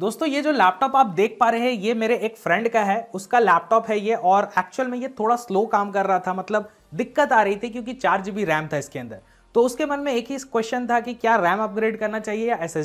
दोस्तों ये जो लैपटॉप आप देख पा रहे हैं ये मेरे एक फ्रेंड का है उसका लैपटॉप है ये और एक्चुअल में ये थोड़ा स्लो काम कर रहा था मतलब दिक्कत आ रही थी क्योंकि चार जी रैम था इसके अंदर तो उसके मन में एक ही क्वेश्चन था कि क्या रैम अपग्रेड करना चाहिए या एस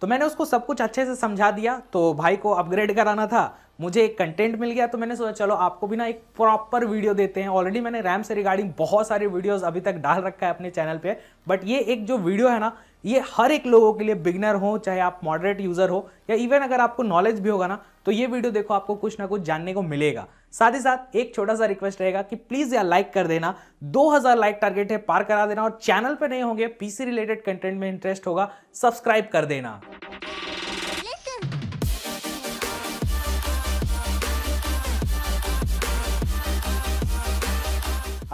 तो मैंने उसको सब कुछ अच्छे से समझा दिया तो भाई को अपग्रेड कराना था मुझे एक कंटेंट मिल गया तो मैंने सोचा चलो आपको भी ना एक प्रॉपर वीडियो देते हैं ऑलरेडी मैंने रैम से रिगार्डिंग बहुत सारे वीडियोस अभी तक डाल रखा है अपने चैनल पे बट ये एक जो वीडियो है ना ये हर एक लोगों के लिए बिगनर हो चाहे आप मॉडरेट यूज़र हो या इवन अगर आपको नॉलेज भी होगा ना तो ये वीडियो देखो आपको कुछ ना कुछ जानने को मिलेगा साथ ही साथ एक छोटा सा रिक्वेस्ट रहेगा कि प्लीज यार लाइक कर देना 2000 लाइक टारगेट है पार करा देना और चैनल पर नहीं होंगे पीसी रिलेटेड कंटेंट में इंटरेस्ट होगा सब्सक्राइब कर देना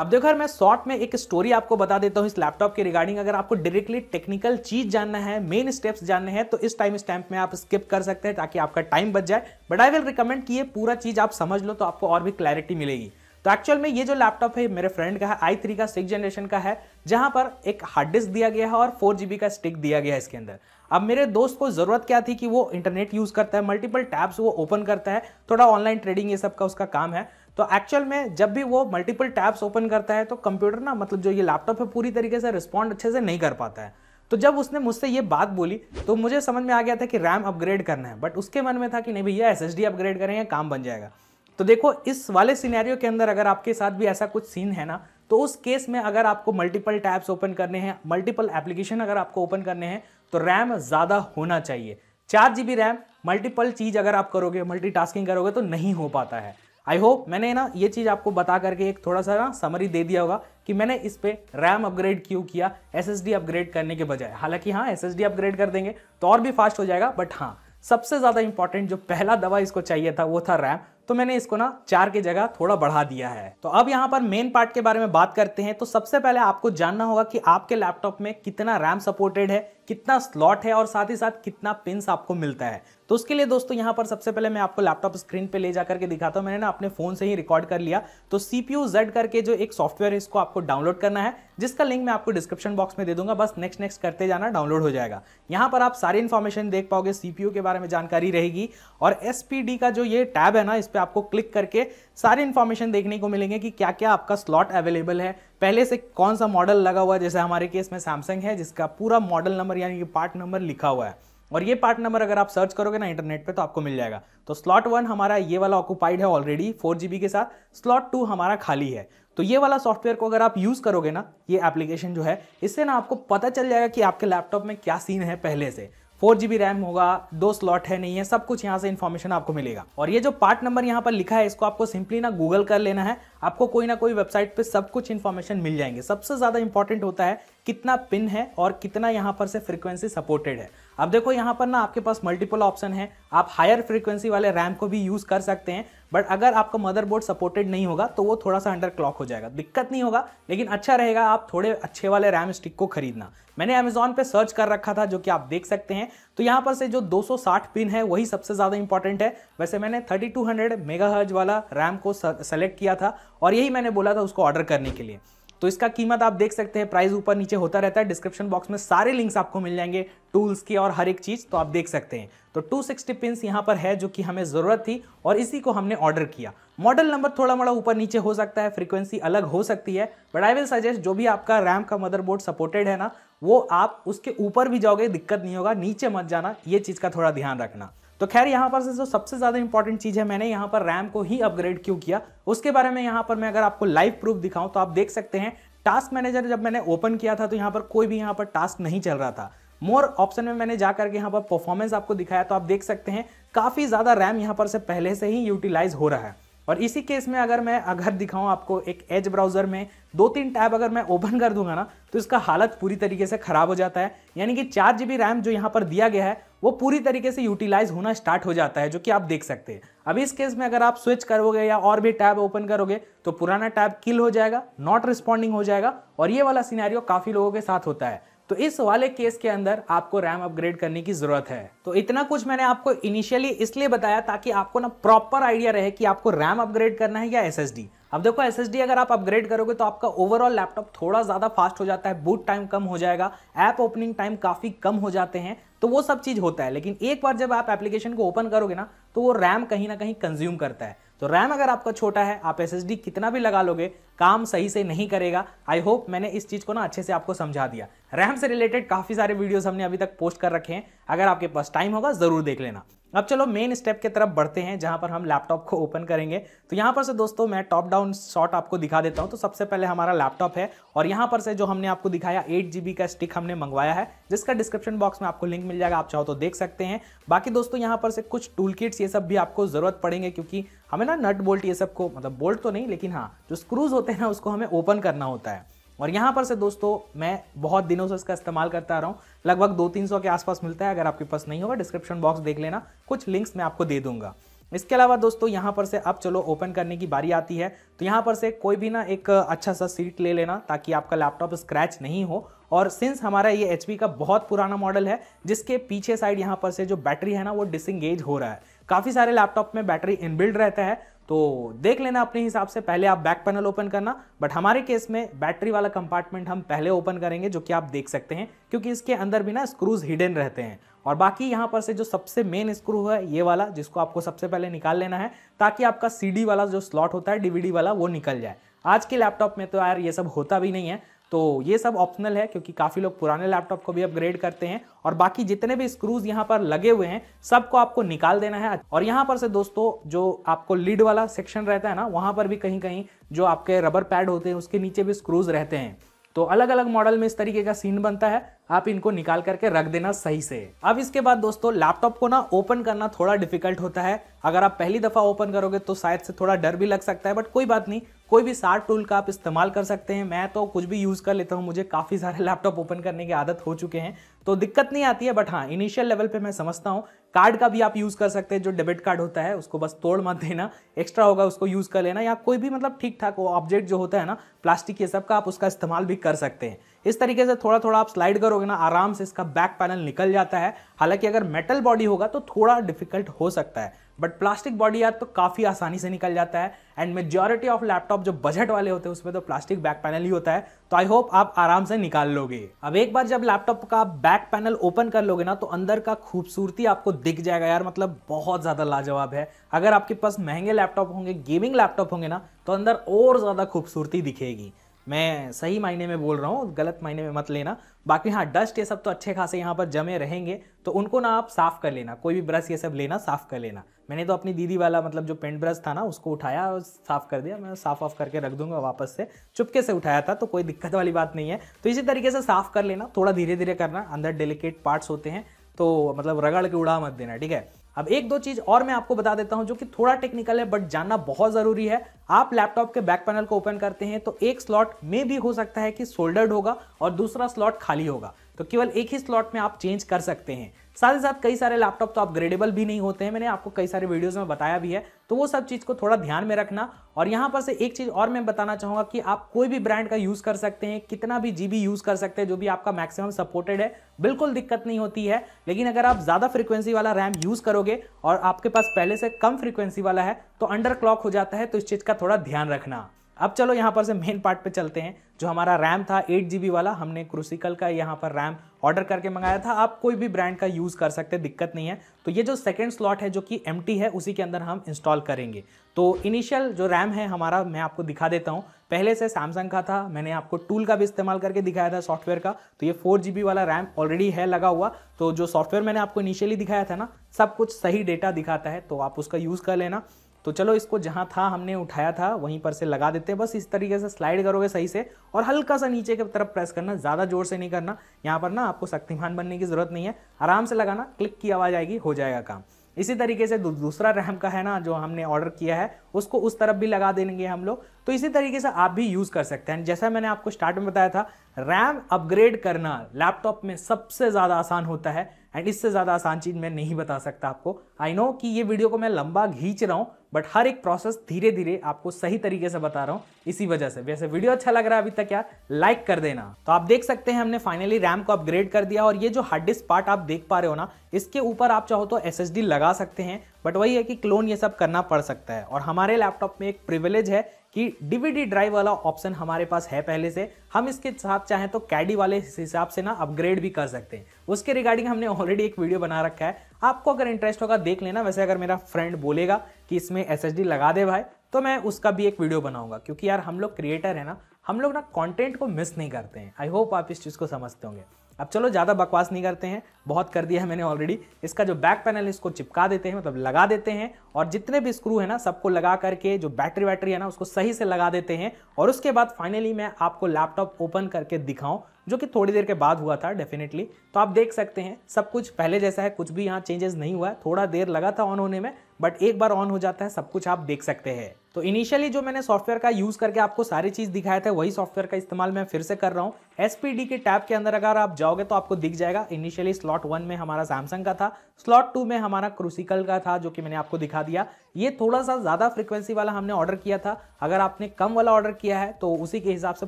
अब देखो यार मैं शॉर्ट में एक स्टोरी आपको बता देता हूँ इस लैपटॉप के रिगार्डिंग अगर आपको डायरेक्टली टेक्निकल चीज जानना है मेन स्टेप्स जानने हैं तो इस टाइम स्टैम्प में आप स्किप कर सकते हैं ताकि आपका टाइम बच जाए बट आई विल रिकमेंड कि ये पूरा चीज आप समझ लो तो आपको और भी क्लैरिटी मिलेगी तो एक्चुअल में ये जो लैपटॉप है मेरे फ्रेंड का है आई थ्री का सिक्स जनरेशन का है जहां पर एक हार्ड डिस्क दिया गया है और फोर जीबी का स्टिक दिया गया है इसके अंदर अब मेरे दोस्त को ज़रूरत क्या थी कि वो इंटरनेट यूज़ करता है मल्टीपल टैब्स वो ओपन करता है थोड़ा ऑनलाइन ट्रेडिंग ये सब का उसका काम है तो एक्चुअल में जब भी वो मल्टीपल टैब्स ओपन करता है तो कंप्यूटर ना मतलब जो ये लैपटॉप है पूरी तरीके से रिस्पॉन्ड अच्छे से नहीं कर पाता है तो जब उसने मुझसे ये बात बोली तो मुझे समझ में आ गया था कि रैम अपग्रेड करना है बट उसके मन में था कि नहीं भैया एस एस अपग्रेड करेंगे काम बन जाएगा तो देखो इस वाले सिनेरियो के अंदर अगर आपके साथ भी ऐसा कुछ सीन है ना तो उस केस में अगर आपको मल्टीपल टैब्स ओपन करने हैं मल्टीपल एप्लीकेशन अगर आपको ओपन करने हैं तो रैम ज़्यादा होना चाहिए चार जी रैम मल्टीपल चीज़ अगर आप करोगे मल्टीटास्किंग करोगे तो नहीं हो पाता है आई होप मैंने ना ये चीज़ आपको बता करके एक थोड़ा सा ना समरी दे दिया होगा कि मैंने इस पर रैम अपग्रेड क्यों किया एस अपग्रेड करने के बजाय हालांकि हाँ एस अपग्रेड कर देंगे तो और भी फास्ट हो जाएगा बट हाँ सबसे ज़्यादा इंपॉर्टेंट जो पहला दवा इसको चाहिए था वो था रैम तो मैंने इसको ना चार की जगह थोड़ा बढ़ा दिया है तो अब यहाँ पर मेन पार्ट के बारे में बात करते हैं तो सबसे पहले आपको जानना होगा कि आपके लैपटॉप में कितना रैम सपोर्टेड है कितना स्लॉट है और साथ ही साथ कितना पिंस आपको मिलता है तो उसके लिए दोस्तों यहाँ पर सबसे पहले मैं आपको लैपटॉप स्क्रीन पर ले जाकर के दिखाता हूँ मैंने ना अपने फ़ोन से ही रिकॉर्ड कर लिया तो सी पी करके जो एक सॉफ्टवेयर है इसको आपको डाउनलोड करना है जिसका लिंक मैं आपको डिस्क्रिप्शन बॉक्स में दे दूंगा बस नेक्स्ट नेक्स्ट करते जाना डाउनलोड हो जाएगा यहाँ पर आप सारी इन्फॉर्मेशन देख पाओगे सी के बारे में जानकारी रहेगी और एस का जो ये टैब है ना इस पर आपको क्लिक करके सारी इन्फॉर्मेशन देखने को मिलेंगे कि क्या क्या आपका स्लॉट अवेलेबल है पहले से कौन सा मॉडल लगा हुआ है जैसे हमारे केस में सैमसंग है जिसका पूरा मॉडल नंबर यानी कि पार्ट नंबर लिखा हुआ है और ये पार्ट नंबर अगर आप सर्च करोगे ना इंटरनेट पे तो आपको मिल जाएगा तो स्लॉट वन हमारा ये वाला ऑक्युपाइड है ऑलरेडी फोर जीबी के साथ स्लॉट टू हमारा खाली है तो ये वाला सॉफ्टवेयर को अगर आप यूज़ करोगे ना ये एप्लीकेशन जो है इससे ना आपको पता चल जाएगा कि आपके लैपटॉप में क्या सीन है पहले से फोर जीबी रैम होगा दो स्लॉट है नहीं है सब कुछ यहाँ से इन्फॉर्मेशन आपको मिलेगा और ये जो पार्ट नंबर यहाँ पर लिखा है इसको आपको सिंपली ना गूगल कर लेना है आपको कोई ना कोई वेबसाइट पे सब कुछ इन्फॉर्मेशन मिल जाएंगे सबसे ज़्यादा इंपॉर्टेंट होता है कितना पिन है और कितना यहाँ पर से फ्रिक्वेंसी सपोर्टेड है अब देखो यहाँ पर ना आपके पास मल्टीपल ऑप्शन है आप हायर फ्रीक्वेंसी वाले रैम को भी यूज़ कर सकते हैं बट अगर आपका मदरबोर्ड सपोर्टेड नहीं होगा तो वो थोड़ा सा अंडर क्लॉक हो जाएगा दिक्कत नहीं होगा लेकिन अच्छा रहेगा आप थोड़े अच्छे वाले रैम स्टिक को खरीदना मैंने अमेजोन पे सर्च कर रखा था जो कि आप देख सकते हैं तो यहाँ पर से जो 260 पिन है वही सबसे ज़्यादा इंपॉर्टेंट है वैसे मैंने 3200 मेगाहर्ज वाला रैम को सेलेक्ट किया था और यही मैंने बोला था उसको ऑर्डर करने के लिए तो इसका कीमत आप देख सकते हैं प्राइस ऊपर नीचे होता रहता है डिस्क्रिप्शन बॉक्स में सारे लिंक्स आपको मिल जाएंगे टूल्स की और हर एक चीज़ तो आप देख सकते हैं तो 260 सिक्सटी पिंस यहाँ पर है जो कि हमें ज़रूरत थी और इसी को हमने ऑर्डर किया मॉडल नंबर थोड़ा मोड़ा ऊपर नीचे हो सकता है फ्रीक्वेंसी अलग हो सकती है बट आई विल सजेस्ट जो भी आपका रैम का मदरबोर्ड सपोर्टेड है ना वो आप उसके ऊपर भी जाओगे दिक्कत नहीं होगा नीचे मत जाना ये चीज़ का थोड़ा ध्यान रखना तो खैर यहाँ पर से जो सबसे ज़्यादा इंपॉर्टेंट चीज़ है मैंने यहाँ पर रैम को ही अपग्रेड क्यों किया उसके बारे में यहाँ पर मैं अगर आपको लाइव प्रूफ दिखाऊँ तो आप देख सकते हैं टास्क मैनेजर जब मैंने ओपन किया था तो यहाँ पर कोई भी यहाँ पर टास्क नहीं चल रहा था मोर ऑप्शन में मैंने जा करके यहाँ पर परफॉर्मेंस आपको दिखाया तो आप देख सकते हैं काफ़ी ज़्यादा रैम यहाँ पर से पहले से ही यूटिलाइज हो रहा है और इसी केस में अगर मैं अगर दिखाऊं आपको एक एज ब्राउज़र में दो तीन टैब अगर मैं ओपन कर दूंगा ना तो इसका हालत पूरी तरीके से ख़राब हो जाता है यानी कि चार जी रैम जो यहाँ पर दिया गया है वो पूरी तरीके से यूटिलाइज होना स्टार्ट हो जाता है जो कि आप देख सकते हैं अभी इस केस में अगर आप स्विच करोगे या और भी टैब ओपन करोगे तो पुराना टैब किल हो जाएगा नॉट रिस्पॉन्डिंग हो जाएगा और ये वाला सीनारियो काफ़ी लोगों के साथ होता है तो इस वाले केस के अंदर आपको रैम अपग्रेड करने की जरूरत है तो इतना कुछ मैंने आपको इनिशियली इसलिए बताया ताकि आपको ना प्रॉपर आइडिया रहे कि आपको रैम अपग्रेड करना है या एस अब देखो एस अगर आप अपग्रेड करोगे तो आपका ओवरऑल लैपटॉप थोड़ा ज़्यादा फास्ट हो जाता है बूट टाइम कम हो जाएगा ऐप ओपनिंग टाइम काफ़ी कम हो जाते हैं तो वो सब चीज़ होता है लेकिन एक बार जब आप एप्लीकेशन को ओपन करोगे ना तो वो रैम कहीं ना कहीं कंज्यूम करता है तो रैम अगर आपका छोटा है आप एस कितना भी लगा लोगे काम सही से नहीं करेगा आई होप मैंने इस चीज़ को ना अच्छे से आपको समझा दिया रैम से रिलेटेड काफ़ी सारे वीडियोस हमने अभी तक पोस्ट कर रखे हैं अगर आपके पास टाइम होगा ज़रूर देख लेना अब चलो मेन स्टेप के तरफ बढ़ते हैं जहां पर हम लैपटॉप को ओपन करेंगे तो यहाँ पर से दोस्तों मैं टॉप डाउन शॉट आपको दिखा देता हूं तो सबसे पहले हमारा लैपटॉप है और यहां पर से जो हमने आपको दिखाया एट जीबी का स्टिक हमने मंगवाया है जिसका डिस्क्रिप्शन बॉक्स में आपको लिंक मिल जाएगा आप चाहो तो देख सकते हैं बाकी दोस्तों यहाँ पर से कुछ टूल ये सब भी आपको ज़रूरत पड़ेंगे क्योंकि हमें ना नट बोल्ट ये सब को मतलब बोल्ट तो नहीं लेकिन हाँ जो स्क्रूज होते हैं ना उसको हमें ओपन करना होता है और यहाँ पर से दोस्तों मैं बहुत दिनों से इसका इस्तेमाल करता आ रहा हूँ लगभग दो तीन सौ के आसपास मिलता है अगर आपके पास नहीं होगा डिस्क्रिप्शन बॉक्स देख लेना कुछ लिंक्स मैं आपको दे दूंगा इसके अलावा दोस्तों यहाँ पर से अब चलो ओपन करने की बारी आती है तो यहाँ पर से कोई भी ना एक अच्छा सा सीट ले लेना ताकि आपका लैपटॉप स्क्रैच नहीं हो और सिंस हमारा ये एच का बहुत पुराना मॉडल है जिसके पीछे साइड यहाँ पर से जो बैटरी है ना वो डिसंगेज हो रहा है काफ़ी सारे लैपटॉप में बैटरी इनबिल्ड रहता है तो देख लेना अपने हिसाब से पहले आप बैक पैनल ओपन करना बट हमारे केस में बैटरी वाला कंपार्टमेंट हम पहले ओपन करेंगे जो कि आप देख सकते हैं क्योंकि इसके अंदर भी ना स्क्रूज हिडन रहते हैं और बाकी यहाँ पर से जो सबसे मेन स्क्रू है ये वाला जिसको आपको सबसे पहले निकाल लेना है ताकि आपका सी वाला जो स्लॉट होता है डीवीडी वाला वो निकल जाए आज के लैपटॉप में तो यार ये सब होता भी नहीं है तो ये सब ऑप्शनल है क्योंकि काफ़ी लोग पुराने लैपटॉप को भी अपग्रेड करते हैं और बाकी जितने भी स्क्रूज यहाँ पर लगे हुए हैं सबको आपको निकाल देना है और यहाँ पर से दोस्तों जो आपको लीड वाला सेक्शन रहता है ना वहाँ पर भी कहीं कहीं जो आपके रबर पैड होते हैं उसके नीचे भी स्क्रूज रहते हैं तो अलग अलग मॉडल में इस तरीके का सीन बनता है आप इनको निकाल करके रख देना सही से अब इसके बाद दोस्तों लैपटॉप को ना ओपन करना थोड़ा डिफिकल्ट होता है अगर आप पहली दफ़ा ओपन करोगे तो शायद से थोड़ा डर भी लग सकता है बट कोई बात नहीं कोई भी सार्ट टूल का आप इस्तेमाल कर सकते हैं मैं तो कुछ भी यूज़ कर लेता हूँ मुझे काफ़ी सारे लैपटॉप ओपन करने की आदत हो चुके हैं तो दिक्कत नहीं आती है बट हाँ इनिशियल लेवल पे मैं समझता हूँ कार्ड का भी आप यूज़ कर सकते हैं जो डेबिट कार्ड होता है उसको बस तोड़ मत देना एक्स्ट्रा होगा उसको यूज़ कर लेना या कोई भी मतलब ठीक ठाक वो ऑब्जेक्ट जो होता है ना प्लास्टिक ये सब का आप उसका इस्तेमाल भी कर सकते हैं इस तरीके से थोड़ा थोड़ा आप स्लाइड करोगे ना आराम से इसका बैक पैनल निकल जाता है हालांकि अगर मेटल बॉडी होगा तो थोड़ा डिफिकल्ट हो सकता है बट प्लास्टिक बॉडी यार तो काफ़ी आसानी से निकल जाता है एंड मेजोरिटी ऑफ लैपटॉप जो बजट वाले होते हैं उसमें तो प्लास्टिक बैक पैनल ही होता है तो आई होप आप आराम से निकाल लोगे अब एक बार जब लैपटॉप का बैक पैनल ओपन कर लोगे ना तो अंदर का खूबसूरती आपको दिख जाएगा यार मतलब बहुत ज़्यादा लाजवाब है अगर आपके पास महंगे लैपटॉप होंगे गेमिंग लैपटॉप होंगे ना तो अंदर और ज़्यादा खूबसूरती दिखेगी मैं सही मायने में बोल रहा हूँ गलत मायने में मत लेना बाकी हाँ डस्ट ये सब तो अच्छे खासे यहाँ पर जमे रहेंगे तो उनको ना आप साफ़ कर लेना कोई भी ब्रश ये सब लेना साफ़ कर लेना मैंने तो अपनी दीदी वाला मतलब जो पेंट ब्रश था ना उसको उठाया और साफ़ कर दिया मैं साफ़ ऑफ करके रख दूंगा वापस से चुपके से उठाया था तो कोई दिक्कत वाली बात नहीं है तो इसी तरीके से साफ़ कर लेना थोड़ा धीरे धीरे करना अंदर डेलीकेट पार्ट्स होते हैं तो मतलब रगड़ के उड़ा मत देना ठीक है अब एक दो चीज और मैं आपको बता देता हूं जो कि थोड़ा टेक्निकल है बट जानना बहुत जरूरी है आप लैपटॉप के बैक पैनल को ओपन करते हैं तो एक स्लॉट में भी हो सकता है कि सोल्डर्ड होगा और दूसरा स्लॉट खाली होगा तो केवल एक ही स्लॉट में आप चेंज कर सकते हैं साथ ही साथ कई सारे लैपटॉप तो अपग्रेडेबल भी नहीं होते हैं मैंने आपको कई सारे वीडियोज़ में बताया भी है तो वो सब चीज़ को थोड़ा ध्यान में रखना और यहाँ पर से एक चीज़ और मैं बताना चाहूँगा कि आप कोई भी ब्रांड का यूज़ कर सकते हैं कितना भी जी यूज़ कर सकते हैं जो भी आपका मैक्सिमम सपोर्टेड है बिल्कुल दिक्कत नहीं होती है लेकिन अगर आप ज़्यादा फ्रिक्वेंसी वाला रैम यूज़ करोगे और आपके पास पहले से कम फ्रिक्वेंसी वाला है तो अंडर क्लॉक हो जाता है तो इस चीज़ का थोड़ा ध्यान रखना अब चलो यहाँ पर से मेन पार्ट पे चलते हैं जो हमारा रैम था एट जी वाला हमने क्रूसिकल का यहाँ पर रैम ऑर्डर करके मंगाया था आप कोई भी ब्रांड का यूज़ कर सकते दिक्कत नहीं है तो ये जो सेकेंड स्लॉट है जो कि एम है उसी के अंदर हम इंस्टॉल करेंगे तो इनिशियल जो रैम है हमारा मैं आपको दिखा देता हूँ पहले से सैमसंग का था मैंने आपको टूल का भी इस्तेमाल करके दिखाया था सॉफ्टवेयर का तो ये फोर जी वाला रैम ऑलरेडी है लगा हुआ तो जो सॉफ्टवेयर मैंने आपको इनिशियली दिखाया था ना सब कुछ सही डेटा दिखाता है तो आप उसका यूज़ कर लेना तो चलो इसको जहाँ था हमने उठाया था वहीं पर से लगा देते हैं बस इस तरीके से स्लाइड करोगे सही से और हल्का सा नीचे की तरफ प्रेस करना ज़्यादा जोर से नहीं करना यहाँ पर ना आपको शक्तिमान बनने की ज़रूरत नहीं है आराम से लगाना क्लिक की आवाज़ आएगी हो जाएगा काम इसी तरीके से दू, दूसरा रैम का है ना जो हमने ऑर्डर किया है उसको उस तरफ भी लगा देंगे हम लोग तो इसी तरीके से आप भी यूज़ कर सकते हैं जैसा मैंने आपको स्टार्ट में बताया था रैम अपग्रेड करना लैपटॉप में सबसे ज़्यादा आसान होता है एंड इससे ज़्यादा आसान चीज़ मैं नहीं बता सकता आपको आई नो कि ये वीडियो को मैं लंबा घींच रहा हूँ बट हर एक प्रोसेस धीरे धीरे आपको सही तरीके से बता रहा हूँ इसी वजह से वैसे वीडियो अच्छा लग रहा है अभी तक यार लाइक कर देना तो आप देख सकते हैं हमने फाइनली रैम को अपग्रेड कर दिया और ये जो हार्ड डिस्क पार्ट आप देख पा रहे हो ना इसके ऊपर आप चाहो तो एस लगा सकते हैं बट वही है कि क्लोन ये सब करना पड़ सकता है और हमारे लैपटॉप में एक प्रिविलेज है कि डीवीडी ड्राइव वाला ऑप्शन हमारे पास है पहले से हम इसके साथ चाहें तो कैडी वाले हिसाब से ना अपग्रेड भी कर सकते हैं उसके रिगार्डिंग हमने ऑलरेडी एक वीडियो बना रखा है आपको अगर इंटरेस्ट होगा देख लेना वैसे अगर मेरा फ्रेंड बोलेगा कि इसमें एस लगा दे भाई तो मैं उसका भी एक वीडियो बनाऊंगा क्योंकि यार हम लोग क्रिएटर है ना हम लोग ना कॉन्टेंट को मिस नहीं करते हैं आई होप आप इस चीज़ को समझते होंगे अब चलो ज़्यादा बकवास नहीं करते हैं बहुत कर दिया है मैंने ऑलरेडी इसका जो बैक पैनल है इसको चिपका देते हैं मतलब लगा देते हैं और जितने भी स्क्रू है ना सबको लगा करके जो बैटरी वैटरी है ना उसको सही से लगा देते हैं और उसके बाद फाइनली मैं आपको लैपटॉप ओपन करके दिखाऊँ जो कि थोड़ी देर के बाद हुआ था डेफिनेटली तो आप देख सकते हैं सब कुछ पहले जैसा है कुछ भी यहाँ चेंजेस नहीं हुआ है थोड़ा देर लगा था ऑन होने में बट एक बार ऑन हो जाता है सब कुछ आप देख सकते हैं तो इनिशियली जो मैंने सॉफ्टवेयर का यूज़ करके आपको सारी चीज़ दिखाया था वही सॉफ्टवेयर का इस्तेमाल मैं फिर से कर रहा हूँ एस के टैब के अंदर अगर आप जाओगे तो आपको दिख जाएगा इनिशियली स्लॉट वन में हमारा सैमसंग का था स्लॉट टू में हमारा क्रूसिकल का था जो कि मैंने आपको दिखा दिया ये थोड़ा सा ज़्यादा फ्रिक्वेंसी वाला हमने ऑर्डर किया था अगर आपने कम वाला ऑर्डर किया है तो उसी के हिसाब से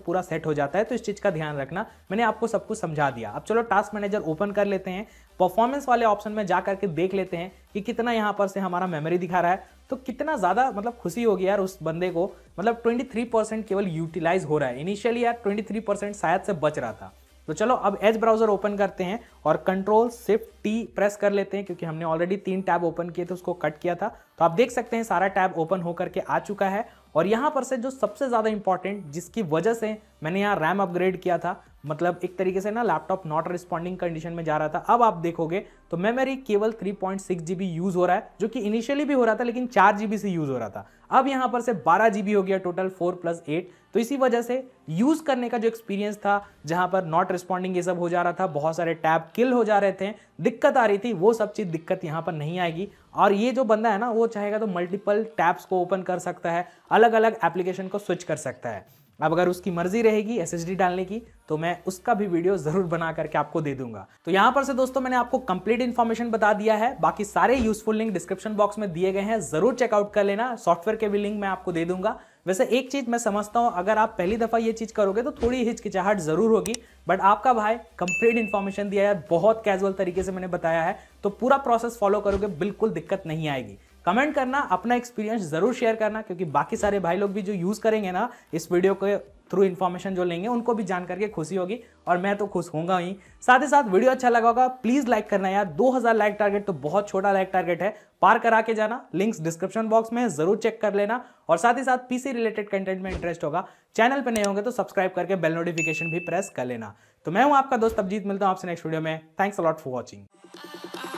पूरा सेट हो जाता है तो इस चीज़ का ध्यान रखना मैंने आपको सब कुछ समझा दिया अब चलो टास्क मैनेजर ओपन कर लेते हैं परफॉर्मेंस वाले ऑप्शन में जा करके देख लेते हैं कि कितना यहाँ पर से हमारा मेमोरी दिखा रहा है तो कितना ज़्यादा मतलब खुशी होगी यार उस बंदे को मतलब 23% केवल यूटिलाइज हो रहा है इनिशियली यार 23% शायद से बच रहा था तो चलो अब एज ब्राउजर ओपन करते हैं और कंट्रोल सिर्फ टी प्रेस कर लेते हैं क्योंकि हमने ऑलरेडी तीन टैब ओपन किए थे उसको कट किया था तो आप देख सकते हैं सारा टैब ओपन होकर के आ चुका है और यहाँ पर से जो सबसे ज़्यादा इंपॉर्टेंट जिसकी वजह से मैंने यहाँ रैम अपग्रेड किया था मतलब एक तरीके से ना लैपटॉप नॉट रिस्पॉन्डिंग कंडीशन में जा रहा था अब आप देखोगे तो मेमोरी केवल 3.6 जीबी यूज़ हो रहा है जो कि इनिशियली भी हो रहा था लेकिन चार जीबी से यूज़ हो रहा था अब यहाँ पर से बारह जीबी हो गया टोटल फोर प्लस एट तो इसी वजह से यूज करने का जो एक्सपीरियंस था जहां पर नॉट रिस्पॉन्डिंग ये सब हो जा रहा था बहुत सारे टैब किल हो जा रहे थे दिक्कत आ रही थी वो सब चीज़ दिक्कत यहाँ पर नहीं आएगी और ये जो बंदा है ना वो चाहेगा तो मल्टीपल टैब्स को ओपन कर सकता है अलग अलग एप्लीकेशन को स्विच कर सकता है अब अगर उसकी मर्जी रहेगी एस डालने की तो मैं उसका भी वीडियो ज़रूर बना करके आपको दे दूंगा तो यहां पर से दोस्तों मैंने आपको कंप्लीट इन्फॉर्मेशन बता दिया है बाकी सारे यूजफुल लिंक डिस्क्रिप्शन बॉक्स में दिए गए हैं ज़रूर चेकआउट कर लेना सॉफ्टवेयर के भी लिंक मैं आपको दे दूंगा वैसे एक चीज़ मैं समझता हूँ अगर आप पहली दफ़ा ये चीज़ करोगे तो थोड़ी हिचकिचाहट ज़रूर होगी बट आपका भाई कंप्लीट इन्फॉर्मेशन दिया है बहुत कैजुअल तरीके से मैंने बताया है तो पूरा प्रोसेस फॉलो करोगे बिल्कुल दिक्कत नहीं आएगी कमेंट करना अपना एक्सपीरियंस ज़रूर शेयर करना क्योंकि बाकी सारे भाई लोग भी जो यूज़ करेंगे ना इस वीडियो के थ्रू इन्फॉर्मेशन जो लेंगे उनको भी जान करके खुशी होगी और मैं तो खुश होगा ही साथ ही साथ वीडियो अच्छा लगा होगा प्लीज़ लाइक करना यार 2000 लाइक टारगेट तो बहुत छोटा लाइक टारगेट है पार करा के जाना लिंक्स डिस्क्रिप्शन बॉक्स में ज़रूर चेक कर लेना और साथ ही साथ पीसी रिलेटेड कंटेंट में इंटरेस्ट होगा चैनल पर नहीं होंगे तो सब्सक्राइब करके बेल नोटिफिकेशन भी प्रेस कर लेना तो मैं हूँ आपका दोस्त अभिजीत मिलता हूँ आपसे नेक्स्ट वीडियो में थैंक्स अलॉट फॉर वॉचिंग